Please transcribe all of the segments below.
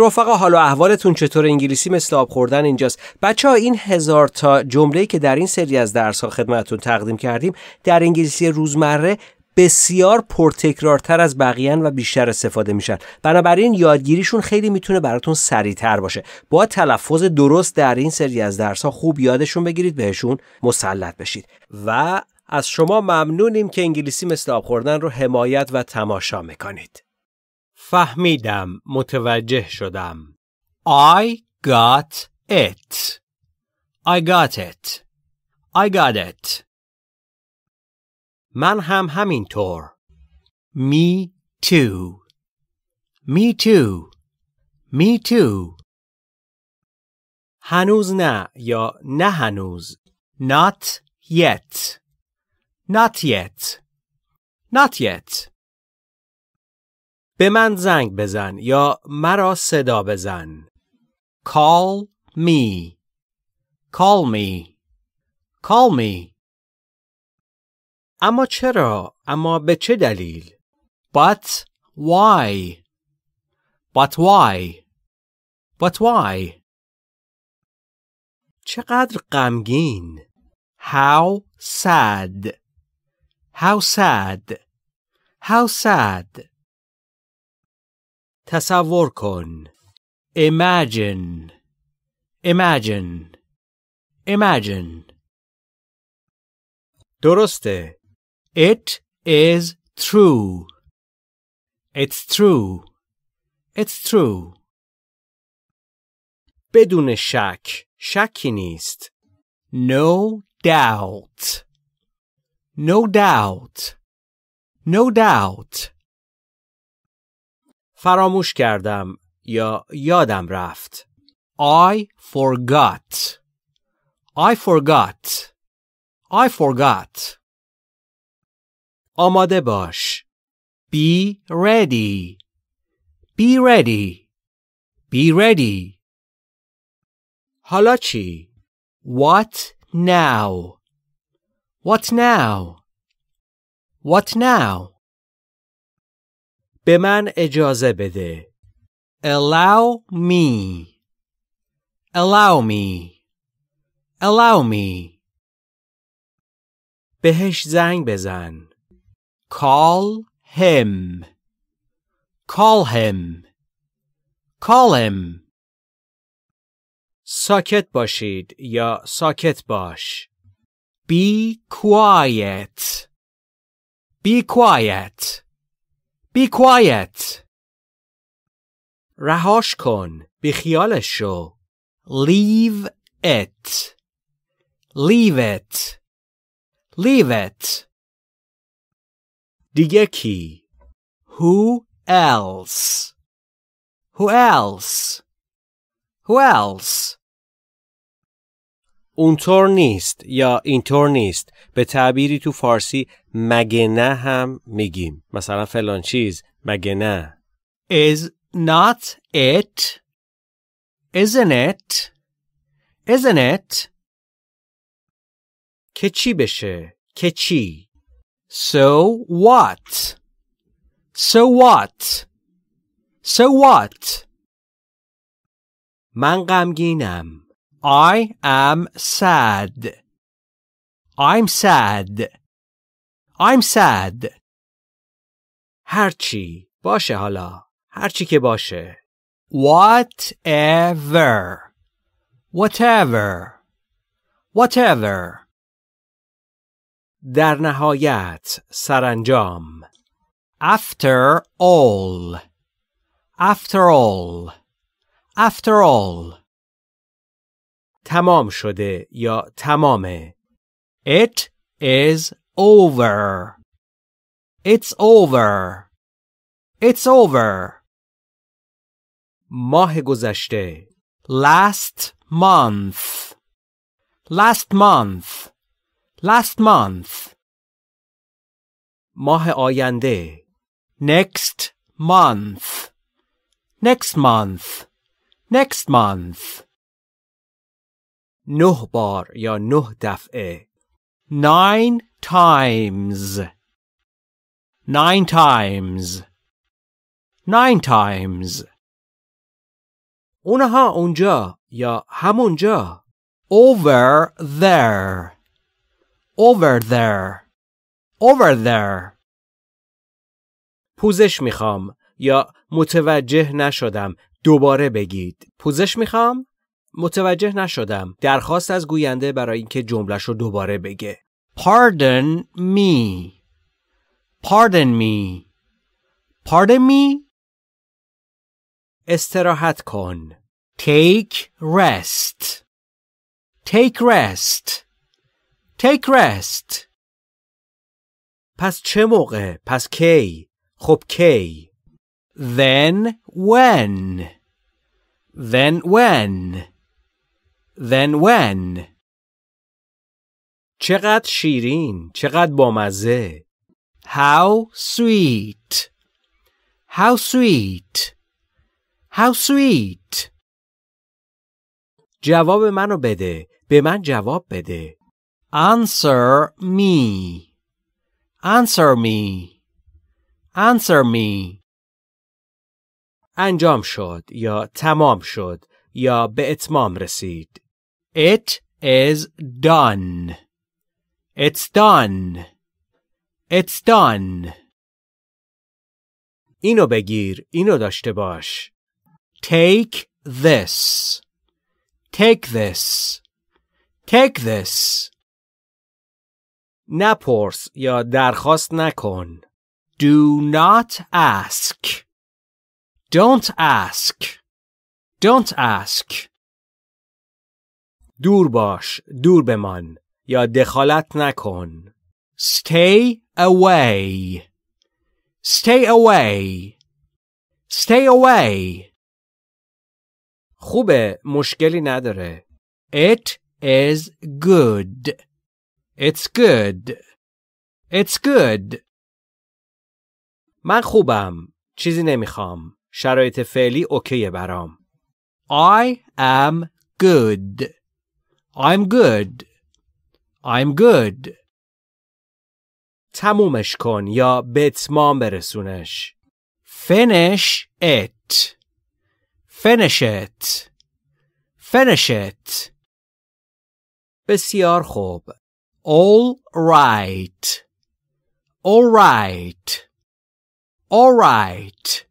رفقا حالا احوالتون چطور انگلیسی مثل آب خوردن اینجاست بچه ها این هزار تا جمله که در این سری از درس ها خدمتتون تقدیم کردیم در انگلیسی روزمره بسیار پرتکرارتر از بقیان و بیشتر استفاده میشن بنابراین یادگیریشون خیلی میتونه براتون سریعتر باشه با تلفظ درست در این سری از درس ها خوب یادشون بگیرید بهشون مسلط بشید و از شما ممنونیم که انگلیسی مثل آب خوردن رو حمایت و تماشا میکنید فهمیدم متوجه شدم I got it I got it I got it من هم همینطور Me too Me too Me too هنوز نه یا نه هنوز Not yet Not yet Not yet به من زنگ بزن یا مرا صدا بزن. Call me. Call me. Call me. اما چرا؟ اما به چه دلیل؟ But why? But why? But why? چقدر غمگین. How sad. How sad. How sad. تصور کن imagine imagine imagine درسته it is true it's true it's true بدون شک شکی نیست no doubt no doubt no doubt فراموش کردم یا یادم رفت I forgot I forgot I forgot آماده باش Be ready Be ready Be ready حالا چی؟ What now? What now? What now? به من اجازه بده allow me allow me allow me بهش زنگ بزن call him call him call him ساکت باشید یا ساکت باش be quiet be quiet Be quiet. رهاش کن. بی خیالش شو. Leave it. Leave it. Leave it. دیگه کی؟ Who else? Who else? Who else? اونطور نیست یا اینطور نیست به تعبیری تو فارسی مگه نه هم میگیم مثلا فلان چیز مگه نه is not it isn't it isn't it که چی بشه که چی so what so what so what من غمگینم I am sad. I'm sad. I'm sad. هرچی باشه حالا هرچی که باشه whatever whatever whatever در نهایت سرانجام after all after all after all تمام شده یا تمامه. It is over. It's over. It's over. ماه گذشته. Last month. Last month. Last month. ماه آینده. Next month. Next month. Next month. نه بار یا نه دفعه nine times nine times nine times اونها اونجا یا همونجا over there over there over there پوزش میخوام یا متوجه نشدم دوباره بگید پوزش میخوام متوجه نشدم درخواست از گوینده برای اینکه جملش رو دوباره بگه Pardon me Pardon me Pardon me استراحت کن Take rest Take rest Take rest پس چه موقع؟ پس کی؟ خب کی؟ Then when Then when Then when? چقدر شیرین، چقدر بامزه. How sweet. How sweet. How sweet. جواب منو بده. به من جواب بده. Answer me. Answer me. Answer me. انجام شد یا تمام شد یا به اتمام رسید. It is done. It's done. It's done. اینو بگیر. اینو داشته باش. Take this. Take this. Take this. نپرس یا درخواست نکن. Do not ask. Don't ask. Don't ask. دور باش دور بمان یا دخالت نکن stay away stay away stay away خوبه مشکلی نداره it is good it's good it's good من خوبم چیزی نمیخوام شرایط فعلی اوکیه برام I am good I'm good. I'm good. تمومش کن یا به اتمام برسونش. Finish it. Finish it. Finish it. بسیار خوب. All right. All right. All right.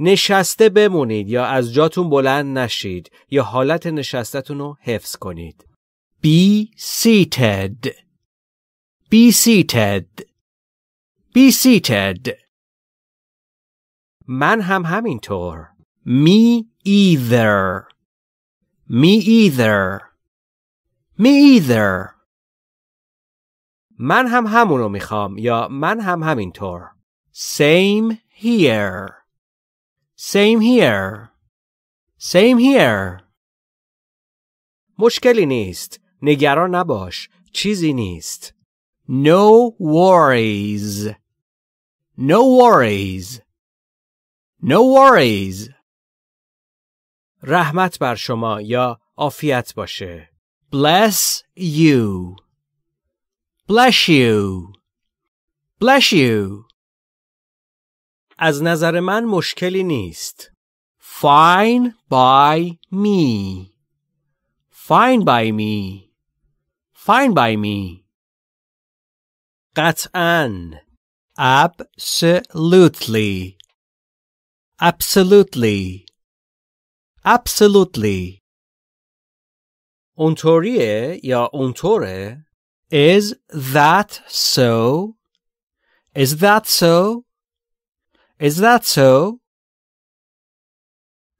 نشسته بمونید یا از جاتون بلند نشید یا حالت نشستتون رو حفظ کنید. بی seated. seated. seated. من هم همینطور. می either. می either. Me either. من هم همونو میخوام یا من هم همینطور. Same here. Same here. Same here. مشکلی نیست. نگران نباش. چیزی نیست. No worries. No worries. No worries. رحمت بر شما یا عافیت باشه. Bless you. Bless you. Bless you. از نظر من مشکلی نیست. Fine by me. Fine by me. Fine by me. قطعاً. Absolutely. Absolutely. Absolutely. اونطوریه یا اونطوره؟ Is that so? Is that so? Is that so?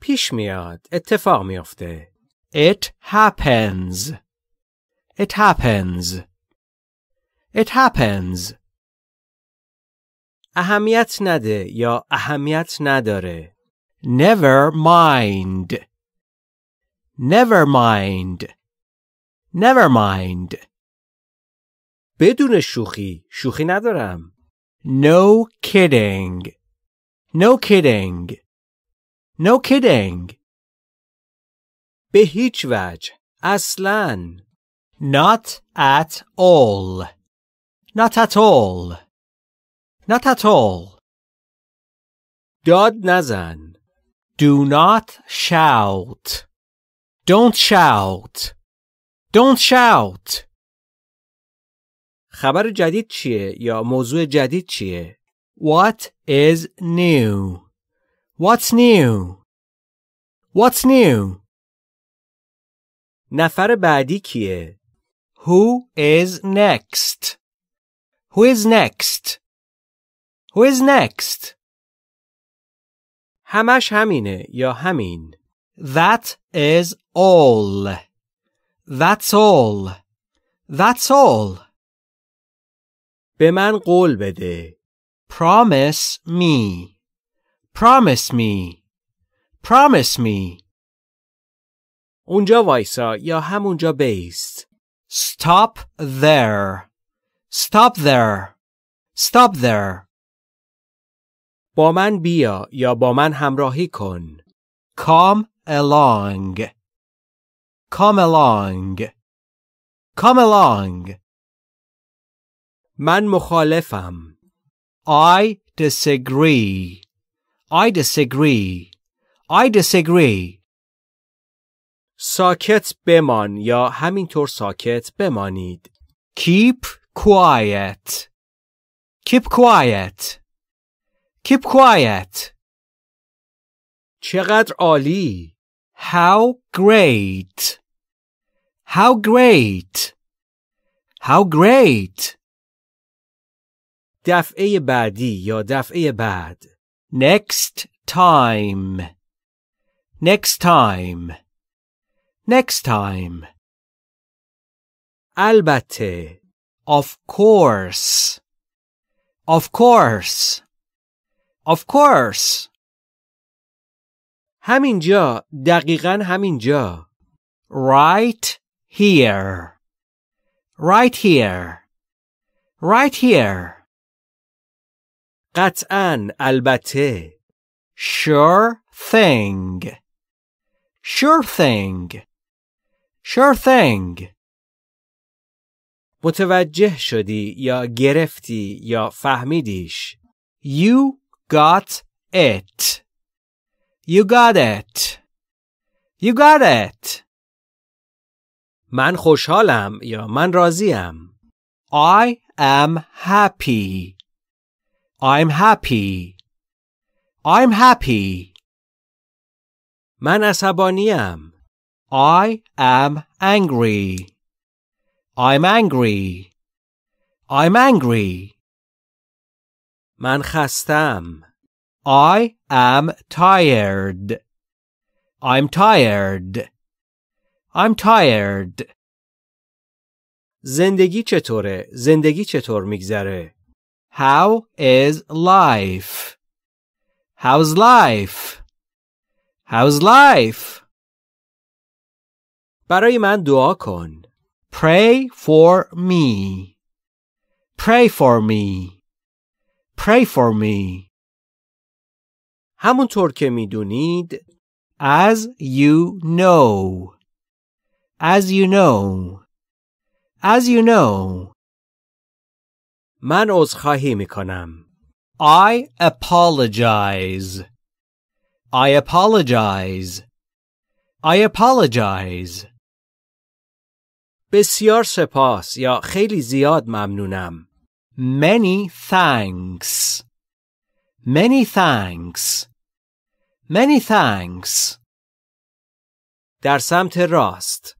پیش میاد. اتفاق میافته. It happens. It happens. It happens. اهمیت نده یا اهمیت نداره. Never mind. Never mind. Never mind. بدون شوخی. شوخی ندارم. No kidding. No kidding. No kidding. به هیچ وجه. اصلاً. Not at all. Not at all. Not at all. داد نزن. Do not shout. Don't shout. Don't shout. خبر جدید چیه یا موضوع جدید چیه؟ what is new? What's new? What's new? نفر بعدی کیه؟ Who is next? Who is next? Who is next? همش همینه یا همین. That is all. That's all. That's all. به من قول بده. promise me promise me promise me اونجا وایسا یا همونجا بیست stop there stop there stop there با من بیا یا با من همراهی کن come along come along come along من مخالفم I disagree. I disagree. I disagree. ساکت بمان یا همینطور ساکت بمانید. Keep quiet. Keep quiet. Keep quiet. چقدر عالی. How great. How great. How great. دفعه بعدی یا دفعه بعد next time next time next time البته of course of course of course همینجا دقیقا همینجا right here right here right here قطعا البته sure thing sure thing sure thing متوجه شدی یا گرفتی یا فهمیدیش you got it you got it you got it من خوشحالم یا من راضیم I am happy I'm happy. I'm happy. من عصبانیم. I am angry. I'm angry. I'm angry. من خستم. I am tired. I'm tired. I'm tired. زندگی چطوره؟ زندگی چطور میگذره؟ how is life? How's life? How's life? برای من دعا کن. Pray for me. Pray for me. Pray for me. همونطور که میدونید as you know as you know as you know من عذرخواهی می کنم. I apologize. I apologize. I apologize. بسیار سپاس یا خیلی زیاد ممنونم. Many thanks. Many thanks. Many thanks. در سمت راست.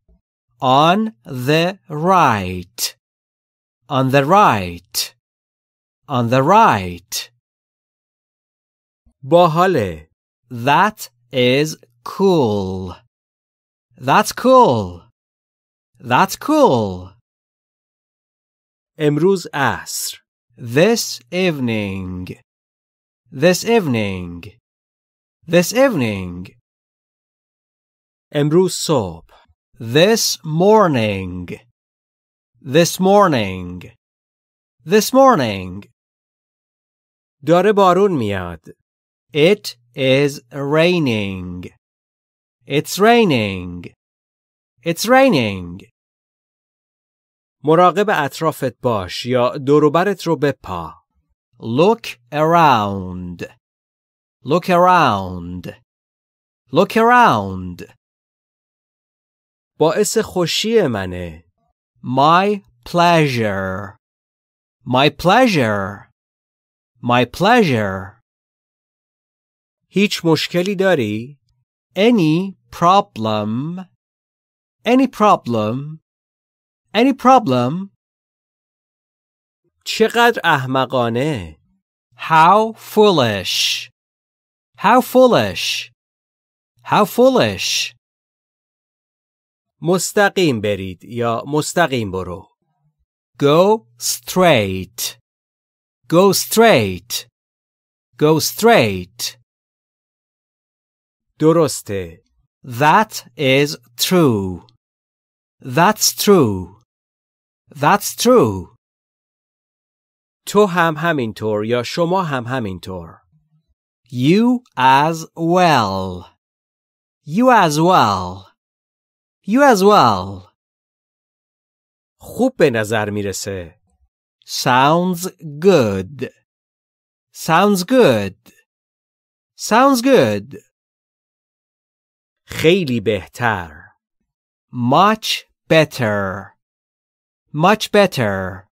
On the right. on the right on the right باحاله that is cool that's cool that's cool Emruz asr, this evening this evening this evening Emruz صبح this morning this morning. This morning. داره بارون میاد. It is raining. It's raining. It's raining. مراقب اطرافت باش یا دوروبرت رو بپا. Look around. Look around. Look around. باعث خوشی منه my pleasure, my pleasure, my pleasure. هیچ مشکلی داری؟ Any problem, any problem, any problem. چقدر احمقانه. How foolish, how foolish, how foolish. مستقیم برید یا مستقیم برو. Go straight. Go straight. Go straight. درسته. That is true. That's true. That's true. تو هم همینطور یا شما هم همینطور. You as well. You as well. You as well. خوب به نظر میرسه. Sounds good. Sounds good. Sounds good. خیلی بهتر. Much better. Much better.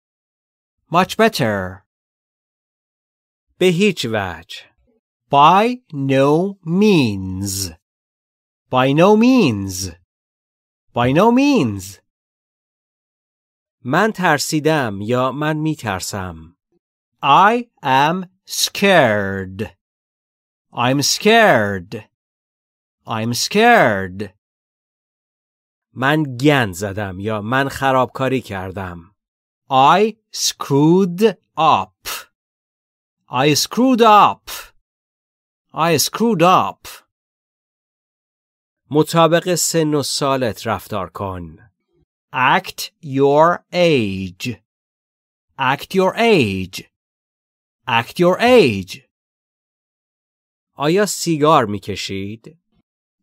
Much better. به هیچ وجه. By no means. By no means. By no means. من ترسیدم یا من می ترسم. I am scared. I'm scared. I'm scared. من گند زدم یا من خرابکاری کردم. I screwed up. I screwed up. I screwed up. مطابق سن و سالت رفتار کن. Act your age. Act your age. Act your age. آیا سیگار میکشید؟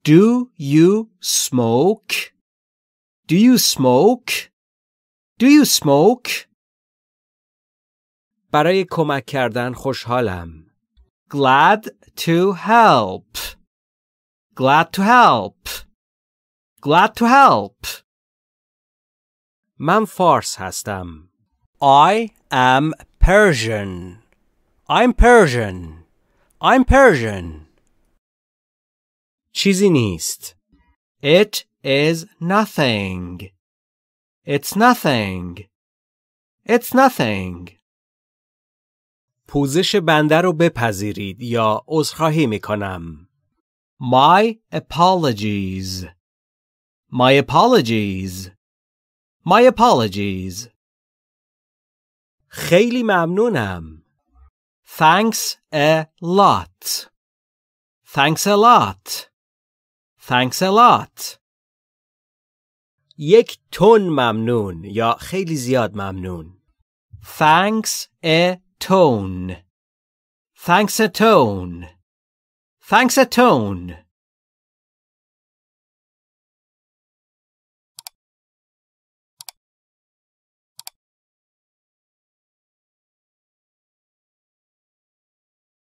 Do you smoke? Do you smoke? Do you smoke? برای کمک کردن خوشحالم. Glad to help. Glad to help. Glad to help. من فارس هستم. I am Persian. I'm Persian. I'm Persian. چیزی نیست. It is nothing. It's nothing. It's nothing. پوزش بنده رو بپذیرید یا عذرخواهی My apologies. My apologies. My apologies. خیلی ممنونم. Thanks a lot. Thanks a lot. Thanks a lot. یک تن ممنون یا خیلی زیاد ممنون. Thanks a tone. Thanks a tone. Thanks a